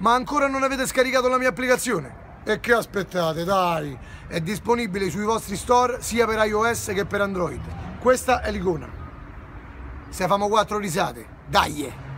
Ma ancora non avete scaricato la mia applicazione? E che aspettate, dai! È disponibile sui vostri store sia per iOS che per Android. Questa è l'icona. Se famo quattro risate, dai!